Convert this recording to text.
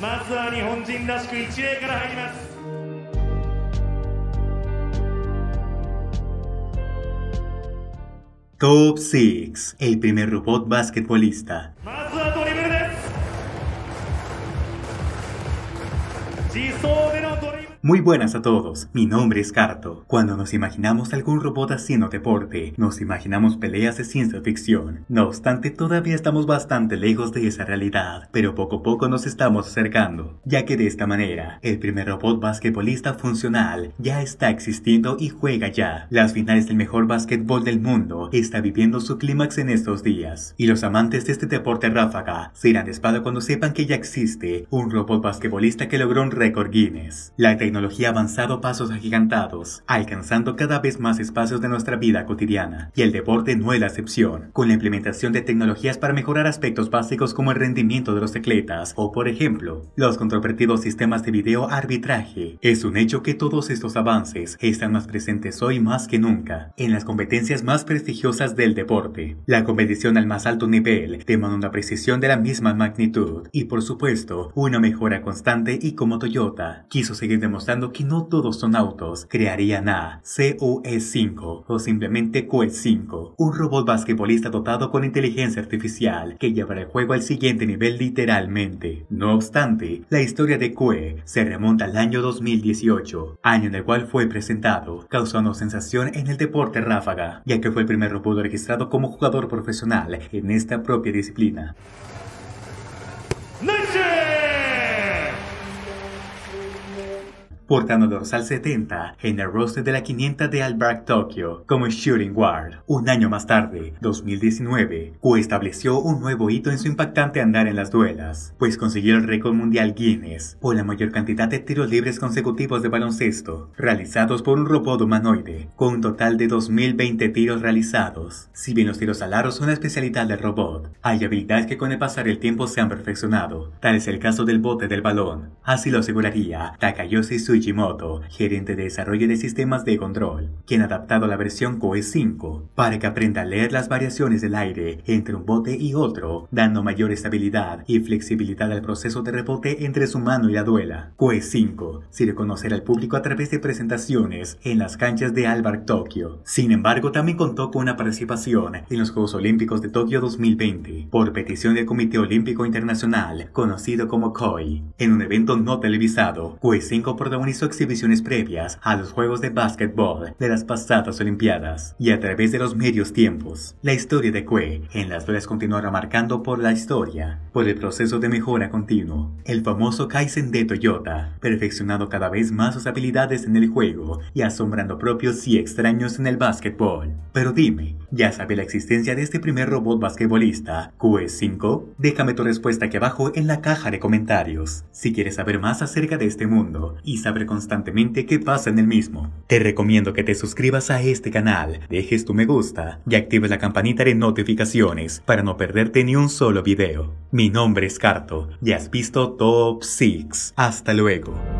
まずは日本人らしく1礼から入りますトップ6 El primer robot basquetbolista まずはドリブルです自走 Muy buenas a todos, mi nombre es Carto. Cuando nos imaginamos algún robot haciendo deporte, nos imaginamos peleas de ciencia ficción. No obstante, todavía estamos bastante lejos de esa realidad, pero poco a poco nos estamos acercando, ya que de esta manera, el primer robot basquetbolista funcional ya está existiendo y juega ya. Las finales del mejor basquetbol del mundo está viviendo su clímax en estos días, y los amantes de este deporte ráfaga serán de espada cuando sepan que ya existe un robot basquetbolista que logró un récord Guinness. La tecnología ha avanzado pasos agigantados, alcanzando cada vez más espacios de nuestra vida cotidiana, y el deporte no es la excepción, con la implementación de tecnologías para mejorar aspectos básicos como el rendimiento de los tecletas o, por ejemplo, los controvertidos sistemas de video arbitraje. Es un hecho que todos estos avances están más presentes hoy más que nunca en las competencias más prestigiosas del deporte. La competición al más alto nivel demanda una precisión de la misma magnitud y, por supuesto, una mejora constante y como Toyota quiso seguir demostrando que no todos son autos, crearían a e COE5 o simplemente e COE5, un robot basquetbolista dotado con inteligencia artificial que llevará el juego al siguiente nivel literalmente. No obstante, la historia de COE se remonta al año 2018, año en el cual fue presentado, causando sensación en el deporte ráfaga, ya que fue el primer robot registrado como jugador profesional en esta propia disciplina. portando dorsal 70 en el roster de la 500 de Albark Tokyo como Shooting Guard. Un año más tarde, 2019, Q estableció un nuevo hito en su impactante andar en las duelas, pues consiguió el récord mundial Guinness por la mayor cantidad de tiros libres consecutivos de baloncesto, realizados por un robot humanoide, con un total de 2020 tiros realizados. Si bien los tiros al aro son la especialidad del robot, hay habilidades que con el pasar del tiempo se han perfeccionado, tal es el caso del bote del balón. Así lo aseguraría Takayoshi su Tsujimoto, gerente de desarrollo de sistemas de control, quien ha adaptado la versión COE 5 para que aprenda a leer las variaciones del aire entre un bote y otro, dando mayor estabilidad y flexibilidad al proceso de rebote entre su mano y la duela. COE 5 sirve conocer al público a través de presentaciones en las canchas de Albar, Tokio. Sin embargo, también contó con una participación en los Juegos Olímpicos de Tokio 2020 por petición del Comité Olímpico Internacional, conocido como COI, en un evento no televisado. COE 5 protagonizó hizo exhibiciones previas a los juegos de básquetbol de las pasadas Olimpiadas y a través de los medios tiempos. La historia de Cue en las redes continuará marcando por la historia, por el proceso de mejora continuo. El famoso Kaizen de Toyota, perfeccionando cada vez más sus habilidades en el juego y asombrando propios y extraños en el básquetbol. Pero dime, ya sabe la existencia de este primer robot basquetbolista, QS5. E Déjame tu respuesta aquí abajo en la caja de comentarios. Si quieres saber más acerca de este mundo y saber constantemente qué pasa en el mismo, te recomiendo que te suscribas a este canal, dejes tu me gusta y actives la campanita de notificaciones para no perderte ni un solo video. Mi nombre es Carto y has visto Top 6. Hasta luego.